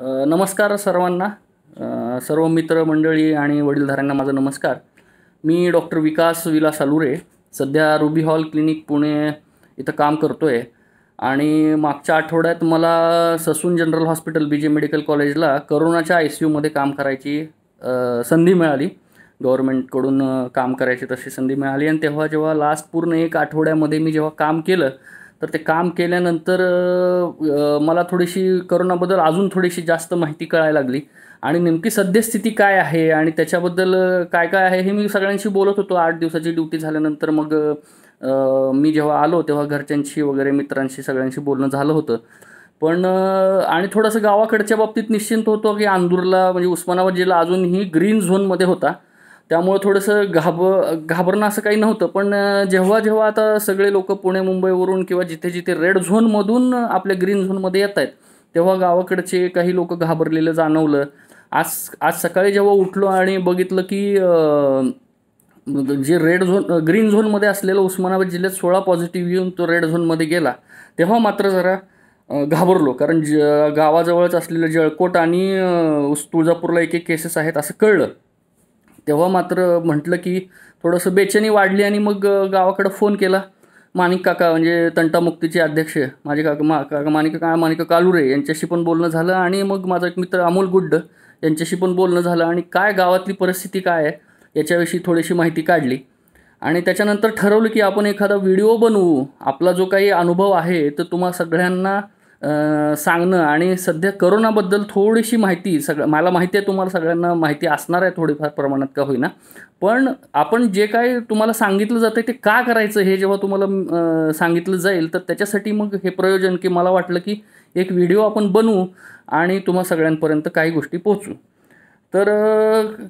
नमस्कार सर्वांना सर्व मित्रमंडळी आणि वडीलधाऱ्यांना माझा नमस्कार मी डॉक्टर विकास विलास आलुरे सध्या रुबी हॉल क्लिनिक पुणे इथं काम करतो आहे आणि मागच्या आठवड्यात मला Sassoon general hospital B J medical कॉलेजला करोनाच्या आय सी यूमध्ये काम करायची संधी मिळाली गव्हर्मेंटकडून काम करायची तशी संधी मिळाली आणि तेव्हा जेव्हा लास्ट पूर्ण एक आठवड्यामध्ये मी जेव्हा काम केलं तर ते काम केल्यानंतर मला थोडीशी करोनाबद्दल अजून थोडीशी जास्त माहिती कळायला लागली आणि नेमकी सद्यस्थिती काय आहे आणि त्याच्याबद्दल काय काय आहे हे मी सगळ्यांशी बोलत होतो आठ दिवसाची ड्युटी झाल्यानंतर मग मी जेव्हा आलो तेव्हा घरच्यांशी वगैरे मित्रांशी सगळ्यांशी बोलणं झालं होतं पण आणि थोडंसं गावाकडच्या बाबतीत निश्चिंत होतो की आंदूरला म्हणजे उस्मानाबाद जिल्हा अजूनही ग्रीन झोनमध्ये होता त्यामुळं थोडंसं घाब घाबरणं असं काही नव्हतं पण जेव्हा जेव्हा आता सगळे लोक पुणे मुंबईवरून किंवा जिथे जिथे रेड झोनमधून आपल्या ग्रीन झोनमध्ये येत आहेत तेव्हा गावाकडचे काही लोक घाबरलेलं जाणवलं आज आज सकाळी जेव्हा उठलो आणि बघितलं की जे रेड झोन ग्रीन झोनमध्ये असलेलं उस्मानाबाद जिल्ह्यात सोळा पॉझिटिव्ह येऊन तो रेड झोनमध्ये गेला तेव्हा मात्र जरा घाबरलो कारण ज गावाजवळच असलेलं जळकोट आणि तुळजापूरला एक एक केसेस आहेत असं कळलं तेव्हा मात्र म्हटलं की थोडंसं बेचनी वाढली आणि मग गावाकडं फोन केला माणिक काका म्हणजे तंटामुक्तीचे अध्यक्ष माझे काका मा काका माणिक का माणिक कालुरे यांच्याशी पण बोलणं झालं आणि मग माझा एक मित्र अमोल गुड्ड यांच्याशी पण बोलणं झालं आणि काय गावातली परिस्थिती काय आहे याच्याविषयी थोडीशी माहिती काढली आणि त्याच्यानंतर ठरवलं की आपण एखादा व्हिडिओ बनवू आपला जो काही अनुभव आहे तर तुम्हा सगळ्यांना सांगणं आणि सध्या करोनाबद्दल थोडीशी माहिती सगळं मला माहिती आहे तुम्हाला सगळ्यांना माहिती असणार आहे थोडीफार प्रमाणात का होईना पण आपण जे काय तुम्हाला सांगितलं जातं ते का करायचं हे जेव्हा तुम्हाला सांगितलं जाईल तर त्याच्यासाठी मग हे प्रयोजन की मला वाटलं की एक व्हिडिओ आपण बनवू आणि तुम्हा सगळ्यांपर्यंत काही गोष्टी पोचू तर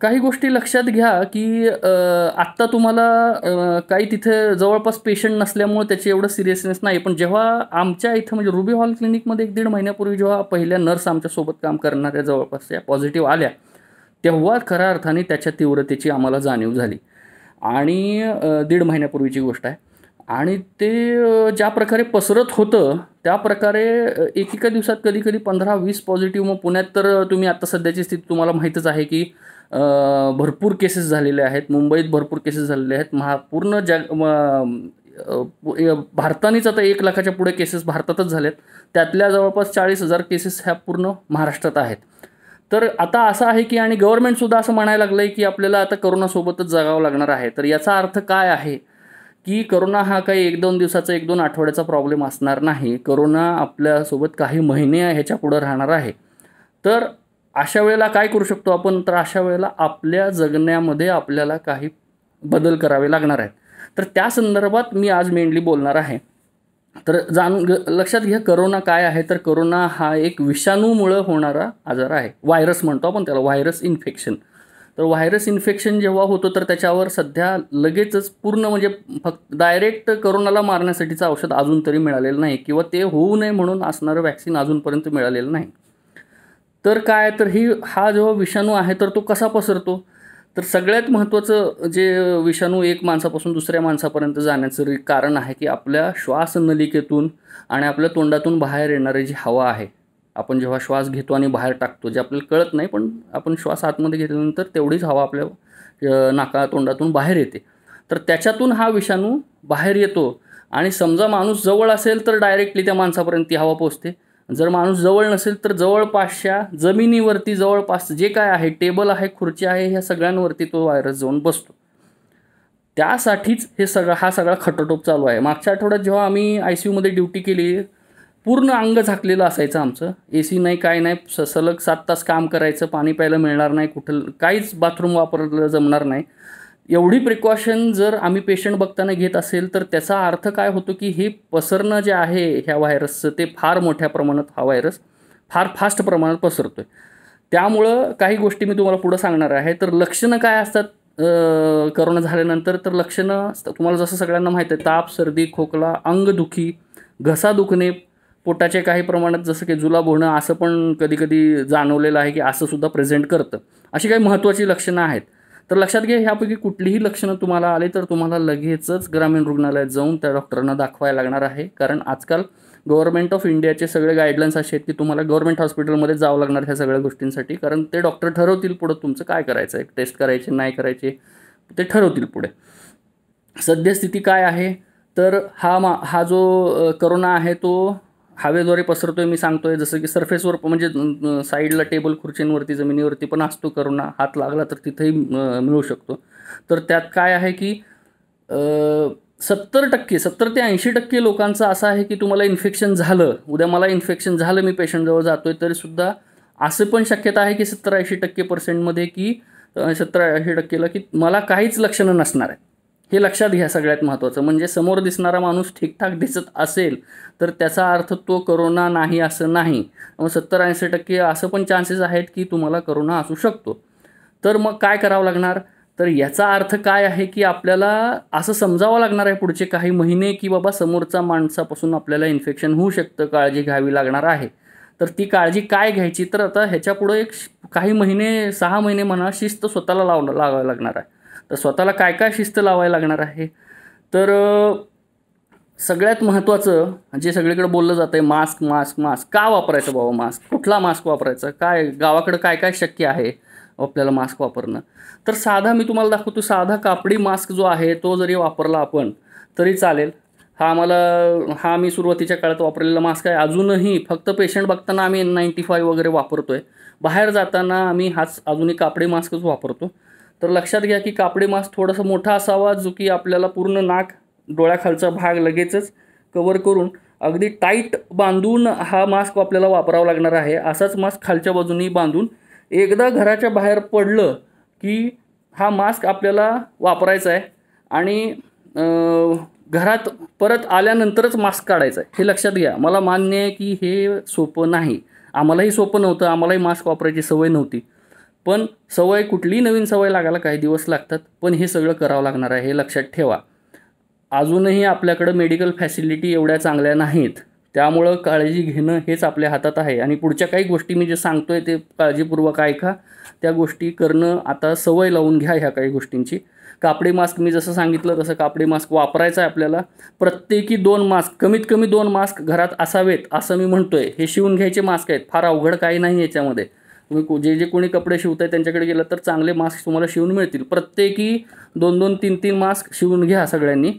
काही गोष्टी लक्षात घ्या की आत्ता तुम्हाला काही तिथे जवळपास पेशंट नसल्यामुळे त्याची एवढं सिरियसनेस नाही पण जेव्हा आमच्या इथं म्हणजे रुबी हॉल क्लिनिकमध्ये एक दीड महिन्यापूर्वी जेव्हा पहिल्या नर्स आमच्यासोबत काम करणाऱ्या जवळपास त्या पॉझिटिव्ह आल्या तेव्हा खऱ्या अर्थाने त्याच्या तीव्रतेची आम्हाला जाणीव झाली आणि दीड महिन्यापूर्वीची गोष्ट आहे आणि ते ज्या प्रकारे पसरत होतं त्या प्रकारे एकेका दिवसात कधी कधी पंधरा वीस पॉझिटिव्ह मग पुण्यात तर तुम्ही आता सध्याची स्थिती तुम्हाला माहीतच आहे की भरपूर केसेस झालेले आहेत मुंबईत भरपूर केसेस झालेले आहेत महा पूर्ण जग भारतानेच आता एक लाखाच्या पुढे केसेस भारतातच झालेत त्यातल्या जवळपास चाळीस हजार केसेस ह्या पूर्ण महाराष्ट्रात आहेत तर आता असं आहे की आणि गव्हर्नमेंटसुद्धा असं म्हणायला लागलं आहे की आपल्याला आता करोनासोबतच जगावं लागणार आहे तर याचा अर्थ काय आहे की करोना हा काही एक दोन दिवसाचा एक दोन आठवड्याचा प्रॉब्लेम असणार नाही करोना आपल्यासोबत काही महिने ह्याच्या पुढं राहणार आहे तर अशा वेळेला काय करू शकतो आपण तर अशा वेळेला आपल्या जगण्यामध्ये आपल्याला काही बदल करावे लागणार आहेत तर त्या संदर्भात मी आज मेनली बोलणार आहे तर जाणून लक्षात घ्या करोना काय आहे तर करोना हा एक विषाणूमुळं होणारा आजार आहे व्हायरस म्हणतो आपण त्याला व्हायरस इन्फेक्शन तर व्हायरस इन्फेक्शन जेव्हा होतं तर त्याच्यावर सध्या लगेचच पूर्ण म्हणजे फक्त डायरेक्ट करोनाला मारण्यासाठीचं औषध अजून तरी मिळालेलं नाही किंवा ते होऊ नये म्हणून असणारं वॅक्सिन अजूनपर्यंत मिळालेलं नाही तर काय तर ही हा जेव्हा विषाणू आहे तर तो कसा पसरतो तर सगळ्यात महत्त्वाचं जे विषाणू एक माणसापासून दुसऱ्या माणसापर्यंत जाण्याचं कारण आहे की आपल्या श्वासनलिकेतून आणि आपल्या तोंडातून बाहेर येणारी जी हवा आहे आपण जेव्हा श्वास घेतो आणि बाहेर टाकतो जे आपल्याला कळत नाही पण आपण श्वास आतमध्ये घेतल्यानंतर तेवढीच हवा आपल्या नाका तोंडातून बाहेर येते तर त्याच्यातून हा विषाणू बाहेर येतो आणि समजा माणूस जवळ असेल तर डायरेक्टली त्या माणसापर्यंत ती हवा पोचते जर माणूस जवळ नसेल तर जवळपासच्या जमिनीवरती जवळपास जे काय आहे टेबल आहे खुर्ची आहे ह्या सगळ्यांवरती तो व्हायरस जाऊन बसतो त्यासाठीच हे सगळा हा सगळा खटटोप चालू आहे मागच्या आठवड्यात जेव्हा आम्ही आय सी यूमध्ये ड्युटी केली पूर्ण अंग झाकलेलं असायचं आमचं ए सी नाही काय नाही स सलग सात तास काम करायचं पाणी प्यायला मिळणार नाही कुठं काहीच बाथरूम वापरलं जमणार नाही एवढी प्रिकॉशन जर आम्ही पेशंट बघताना घेत असेल तर त्याचा अर्थ काय होतो की हे पसरणं जे आहे ह्या व्हायरसचं ते फार मोठ्या प्रमाणात हा व्हायरस फार फास्ट प्रमाणात पसरतो आहे त्यामुळं काही गोष्टी मी तुम्हाला पुढं सांगणार आहे तर लक्षणं काय असतात करोना झाल्यानंतर तर लक्षणं तुम्हाला जसं सगळ्यांना माहीत आहे ताप सर्दी खोकला अंगदुखी घसा दुखणे पोटाचे काही प्रमाणात जसं की जुलाब होणं असं पण कधी कधी जाणवलेलं आहे की असं सुद्धा प्रेझेंट करतं अशी काही महत्त्वाची लक्षणं आहेत तर लक्षात घ्या ह्यापैकी कुठलीही लक्षणं तुम्हाला आले तर तुम्हाला लगेचच ग्रामीण रुग्णालयात जाऊन त्या डॉक्टरांना दाखवायला लागणार आहे कारण आजकाल गव्हर्मेंट ऑफ इंडियाचे सगळे गाईडलाईन्स असे आहेत की तुम्हाला गव्हर्मेंट हॉस्पिटलमध्ये जावं लागणार ह्या सगळ्या गोष्टींसाठी कारण ते डॉक्टर ठरवतील पुढं तुमचं काय करायचं आहे टेस्ट करायचे नाही करायचे ते ठरवतील पुढे सद्यस्थिती काय आहे तर हा मा हा जो करोना आहे तो हवेद्वारे पसरतोय मी सांगतोय जसं की सरफेसवर म्हणजे साईडला टेबल खुर्चींवरती जमिनीवरती पण असतो करोना हात लागला तर तिथेही मिळू शकतो तर त्यात काय आहे की सत्तर टक्के सत्तर ते ऐंशी टक्के लोकांचं असं आहे की तुम्हाला इन्फेक्शन झालं उद्या मला इन्फेक्शन झालं मी पेशंटजवळ जातो आहे तरीसुद्धा असं पण शक्यता आहे की सत्तर ऐंशी टक्के पर्सेंटमध्ये की सत्तर ऐंशी टक्केला की मला काहीच लक्षणं नसणार आहे हे लक्षात घ्या सगळ्यात महत्त्वाचं म्हणजे समोर दिसणारा माणूस ठीकठाक दिसत असेल तर त्याचा अर्थ तो करोना नाही असं नाही मग सत्तर ऐंशी टक्के असं पण चान्सेस आहेत की तुम्हाला करोना असू शकतो तर मग काय करावं लागणार तर याचा अर्थ काय आहे की आपल्याला असं समजावं लागणार आहे पुढचे काही महिने की बाबा समोरचा माणसापासून आपल्याला इन्फेक्शन होऊ शकतं काळजी घ्यावी लागणार आहे तर ती काळजी काय घ्यायची तर आता ह्याच्यापुढं एक काही महिने सहा महिने म्हणा शिस्त स्वतःला लावणं लावावं लागणार आहे तर स्वतःला काय काय शिस्त लावायला लागणार आहे तर सगळ्यात महत्त्वाचं जे सगळीकडे बोललं जातं आहे मास्क मास्क मास्क का वापरायचं बाबा मास्क कुठला मास्क वापरायचा काय गावाकडं काय काय शक्य आहे आपल्याला मास्क वापरणं तर साधा मी तुम्हाला दाखवतो साधा कापडी मास्क जो आहे तो जरी वापरला आपण तरी चालेल हा आम्हाला हा मी सुरुवातीच्या काळात वापरलेला मास्क आहे अजूनही फक्त पेशंट बघताना आम्ही एन नाईन्टी फाईव्ह वगैरे वापरतो आहे बाहेर जाताना आम्ही हाच अजूनही कापडी मास्कच वापरतो तर लक्षात घ्या की कापडे मास्क थोडासा मोठा असावा जो की आपल्याला पूर्ण नाक डोळ्याखालचा भाग लगेचच कवर करून अगदी टाईट बांधून हा मास्क आपल्याला वापरावा लागणार आहे असाच मास्क खालच्या बाजूनी बांधून एकदा घराच्या बाहेर पडलं की हा मास्क आपल्याला वापरायचा आहे आणि घरात परत आल्यानंतरच मास्क काढायचा आहे हे लक्षात घ्या मला मान्य आहे की हे सोपं नाही आम्हालाही सोपं नव्हतं आम्हालाही मास्क वापरायची सवय नव्हती पण सवय कुठलीही नवीन सवय लागायला काही दिवस लागतात पण हे सगळं करावं लागणार आहे हे लक्षात ठेवा अजूनही आपल्याकडं मेडिकल फॅसिलिटी एवढ्या चांगल्या नाहीत त्यामुळं काळजी घेणं हेच आपल्या हातात आहे आणि पुढच्या काही गोष्टी मी जे सांगतो आहे ते काळजीपूर्वक ऐका त्या गोष्टी करणं आता सवय लावून घ्या ह्या काही गोष्टींची कापडे मास्क मी जसं सांगितलं तसं कापडे मास्क वापरायचा आहे आपल्याला प्रत्येकी दोन मास्क कमीत कमी दोन मास्क घरात असावेत असं मी म्हणतो आहे हे शिवून घ्यायचे मास्क आहेत फार अवघड काही नाही याच्यामध्ये तुम्ही जे जे कोणी कपडे शिवताय त्यांच्याकडे गेलं तर चांगले मास्क तुम्हाला शिवून मिळतील प्रत्येकी दोन दोन तीन तीन मास्क शिवून घ्या सगळ्यांनी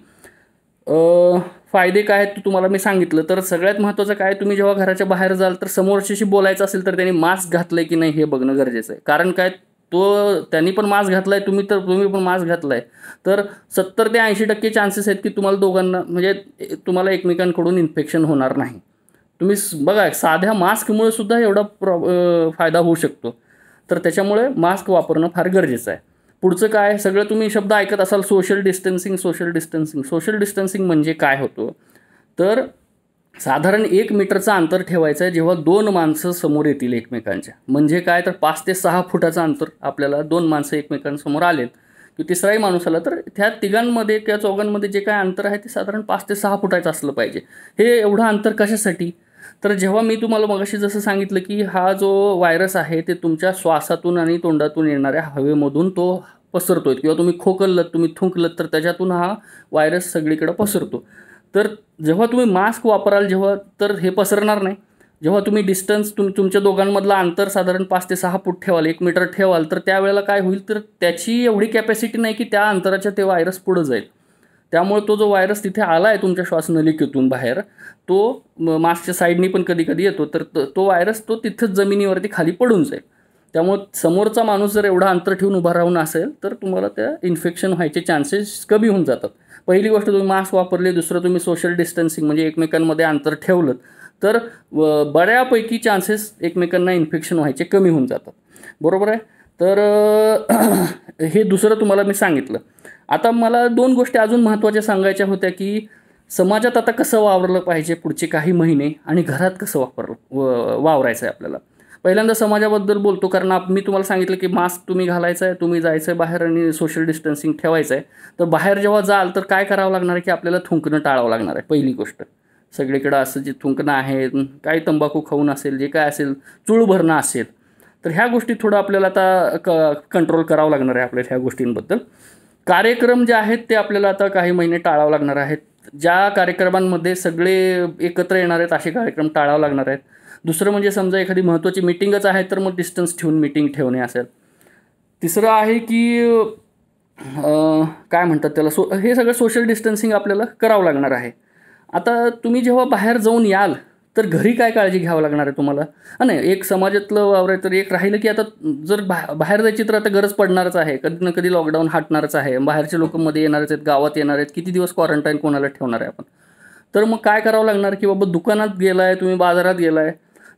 फायदे काय आहेत तुम्हाला मी सांगितलं तर सगळ्यात महत्त्वाचं काय तुम्ही जेव्हा घराच्या बाहेर जाल तर समोरच्याशी बोलायचं असेल तर त्यांनी मास्क घातलं आहे की नाही हे बघणं गरजेचं आहे कारण काय तो त्यांनी पण मास्क घातला आहे तुम्ही तर तुम्ही पण मास्क घातला आहे तर सत्तर ते ऐंशी टक्के चान्सेस आहेत की तुम्हाला दोघांना म्हणजे तुम्हाला एकमेकांकडून इन्फेक्शन होणार नाही तुम्ही बघा साध्या मास्कमुळे सुद्धा एवढा प्रॉ फायदा होऊ शकतो तर त्याच्यामुळे मास्क वापरणं फार गरजेचं आहे पुढचं काय सगळं तुम्ही शब्द ऐकत असाल social distancing social distancing social distancing म्हणजे काय होतं तर साधारण एक मीटरचं अंतर ठेवायचं आहे जेव्हा दोन माणसं समोर येतील एकमेकांच्या म्हणजे काय तर पाच ते सहा फुटाचं अंतर आपल्याला दोन माणसं एकमेकांसमोर आलेत किंवा तिसराही माणूस आला तर त्या तिघांमध्ये किंवा चौघांमध्ये जे काय अंतर आहे ते साधारण पाच ते सहा फुटाचं असलं पाहिजे हे एवढं अंतर कशासाठी तर जेव्हा मी तुम्हाला मगाशी जसं सांगितलं की हा जो व्हायरस आहे ते तुमच्या श्वासातून आणि तोंडातून येणाऱ्या हवेमधून तो पसरतो आहे किंवा तुम्ही खोकललत तुम्ही थुंकलं तर त्याच्यातून हा व्हायरस सगळीकडे पसरतो तर जेव्हा तुम्ही मास्क वापराल जेव्हा तर हे पसरणार नाही जेव्हा तुम्ही डिस्टन्स तुम तुमच्या दोघांमधला अंतर साधारण पाच ते सहा फूट ठेवाल एक मीटर ठेवाल तर त्यावेळेला काय होईल तर त्याची एवढी कॅपॅसिटी नाही की त्या अंतराच्या ते व्हायरस पुढं जाईल त्यामुळे तो जो व्हायरस तिथे आला आहे तुमच्या श्वासनलिकेतून बाहेर तो मास्कच्या साईडनी पण कधी कधी येतो तर तो व्हायरस तो तिथंच जमिनीवरती खाली पडून जाईल त्यामुळे समोरचा माणूस जर एवढा अंतर ठेवून उभा राहून असेल तर तुम्हाला त्या इन्फेक्शन व्हायचे चान्सेस कमी होऊन जातात पहिली गोष्ट तुम्ही मास्क वापरले दुसरं तुम्ही सोशल डिस्टन्सिंग म्हणजे एकमेकांमध्ये अंतर ठेवलं तर बऱ्यापैकी चान्सेस एकमेकांना इन्फेक्शन व्हायचे कमी होऊन जातात बरोबर आहे तर हे दुसरं तुम्हाला मी सांगितलं आता मला दोन गोष्टी अजून महत्त्वाच्या सांगायच्या होत्या की समाजात आता कसं वावरलं पाहिजे पुढचे काही महिने आणि घरात कसं वापर वावरायचं आहे आपल्याला पहिल्यांदा समाजाबद्दल बोलतो कारण मी तुम्हाला सांगितलं की मास्क तुम्ही घालायचं आहे तुम्ही जायचं आहे बाहेर आणि सोशल डिस्टन्सिंग ठेवायचं आहे तर बाहेर जेव्हा जाल तर काय करावं लागणार आहे की आपल्याला थुंकणं टाळावं लागणार आहे पहिली गोष्ट सगळीकडं असं जे थुंकणं आहे काय तंबाखू खाऊन असेल जे काय असेल चूळ भरणं असेल तर ह्या गोष्टी थोडं आपल्याला आता क कंट्रोल करावं लागणार आहे आपल्याला ह्या गोष्टींबद्दल कार्यक्रम जे आहेत ते आपल्याला आता काही महिने टाळावं लागणार आहेत ज्या कार्यक्रमांमध्ये सगळे एकत्र येणार आहेत असे कार्यक्रम टाळावं लागणार आहेत दुसरं म्हणजे समजा एखादी महत्त्वाची मिटिंगच आहे तर मग डिस्टन्स ठेवून मिटिंग ठेवणे असेल तिसरं आहे की काय म्हणतात त्याला सो हे सगळं सोशल डिस्टन्सिंग आपल्याला करावं लागणार आहे आता तुम्ही जेव्हा बाहेर जाऊन याल तर घरी काय काळजी घ्यावं लागणार आहे तुम्हाला नाही एक समाजातलं वावर आहे तर एक राहिलं की आता जर बा बाहेर जायची तर आता गरज पडणारच आहे कधी ना कधी लॉकडाऊन हटणारच आहे बाहेरचे लोक मध्ये येणारच आहेत गावात येणार आहेत किती दिवस क्वारंटाईन कोणाला ठेवणार आहे आपण तर मग काय करावं लागणार की बाबा दुकानात गेला तुम्ही बाजारात गेला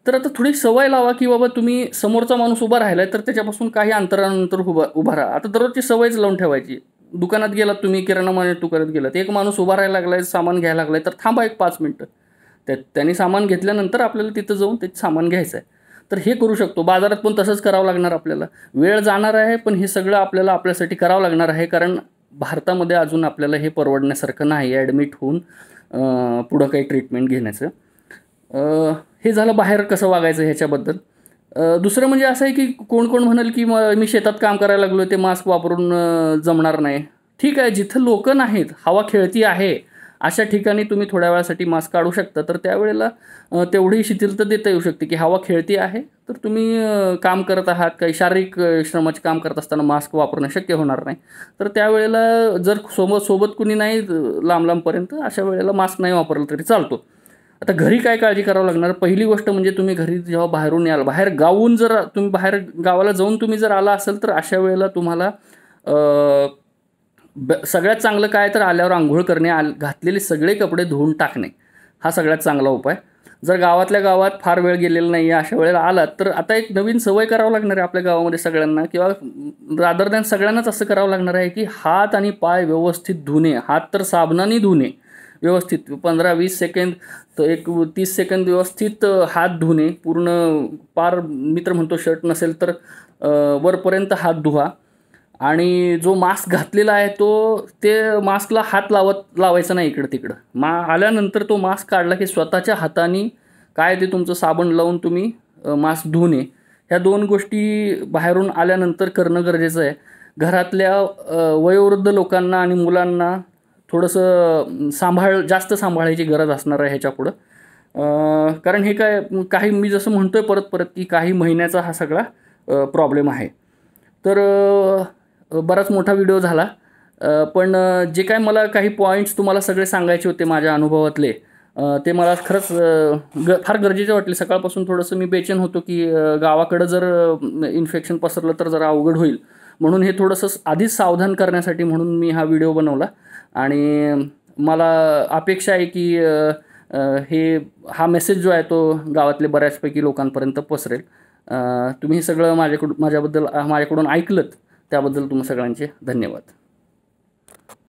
तर आता थोडी सवय लावा की बाबा तुम्ही समोरचा माणूस उभा राहिला आहे तर त्याच्यापासून काही अंतरानंतर उभा उभा राहा आता दररोजची सवयच लावून ठेवायची दुकानात गेलात तुम्ही किराणा माने दुकानात गेलात एक माणूस उभा राहायला लागला सामान घ्यायला लागला आहे तर थांबा एक पाच मिनटं त्या त्यांनी सामान घेतल्यानंतर आपल्याला तिथं जाऊन ते सामान घ्यायचं आहे तर हे करू शकतो बाजारात पण तसंच करावं लागणार आपल्याला वेळ जाणार आहे पण हे सगळं आपल्याला आपल्यासाठी करावं लागणार आहे कारण भारतामध्ये अजून आपल्याला हे परवडण्यासारखं नाही ॲडमिट होऊन पुढं काही ट्रीटमेंट घेण्याचं हे झालं बाहेर कसं वागायचं ह्याच्याबद्दल दुसरं म्हणजे असं आहे की कोण कोण म्हणाल की मी शेतात काम करायला लागलो ते मास्क वापरून जमणार नाही ठीक आहे जिथं लोकं नाहीत हवा खेळती आहे अशा ठिकाणी तुम्ही थोड्या वेळासाठी मास्क काढू शकता तर त्यावेळेला तेवढी शिथिलता देता येऊ शकते की हवा खेळती आहे तर तुम्ही काम करत आहात काही शारीरिक श्रमाचे काम करत असताना मास्क वापरणं शक्य होणार नाही तर त्यावेळेला जर सोबत सोबत कुणी नाही लांब लांबपर्यंत अशा वेळेला मास्क नाही वापरला तरी चालतो आता घरी काय काळजी करावं लागणार पहिली गोष्ट म्हणजे तुम्ही घरी जेव्हा बाहेरून याल बाहेर गावून जर तुम्ही बाहेर गावाला जाऊन तुम्ही जर आला असेल तर अशा वेळेला तुम्हाला ब सगळ्यात चांगलं काय तर आल्यावर आंघोळ करणे आल घातलेले सगळे कपडे धुवून टाकणे हा सगळ्यात चांगला उपाय जर गावातल्या गावात फार वेळ गेलेला नाही आहे अशा वेळेला आलात तर आता एक नवीन सवय करावं लागणार आहे आपल्या गावामध्ये सगळ्यांना किंवा रादर दॅन सगळ्यांनाच असं करावं लागणार आहे की हात आणि पाय व्यवस्थित धुणे हात तर साबणाने धुणे व्यवस्थित पंधरा वीस सेकंद तर एक तीस सेकंद व्यवस्थित हात धुणे पूर्ण पार मित्र म्हणतो शर्ट नसेल तर वरपर्यंत हात धुवा आणि जो मास्क घातलेला आहे तो ते मास्कला हात लावत लावायचा नाही इकडं तिकडं मा आल्यानंतर तो मास्क काढला की स्वतःच्या हाताने काय ते तुमचं साबण लावून तुम्ही मास्क धुणे ह्या दोन गोष्टी बाहेरून आल्यानंतर करणं गरजेचं आहे घरातल्या वयोवृद्ध लोकांना आणि मुलांना थोडंसं सांभाळ जास्त सांभाळायची गरज असणार आहे ह्याच्यापुढं कारण हे काय काही मी जसं म्हणतो आहे परत परत की काही महिन्याचा हा सगळा प्रॉब्लेम आहे तर बराच मोठा व्हिडिओ झाला पण जे काय मला काही पॉईंट्स तुम्हाला सगळे सांगायचे होते माझ्या अनुभवातले ते मला खरंच ग फार गरजेचे वाटले सकाळपासून थोडंसं मी बेचेन होतो की गावाकडं जर इन्फेक्शन पसरलं तर जरा अवघड होईल म्हणून हे थोडंसं आधीच सावधान करण्यासाठी म्हणून मी हा व्हिडिओ बनवला आणि मला अपेक्षा आहे की हे हा मेसेज जो आहे तो गावातले बऱ्याचपैकी लोकांपर्यंत पसरेल तुम्ही सगळं माझ्याकडून माझ्याबद्दल माझ्याकडून ऐकलं त्याबद्दल तुम्हा सगळ्यांचे धन्यवाद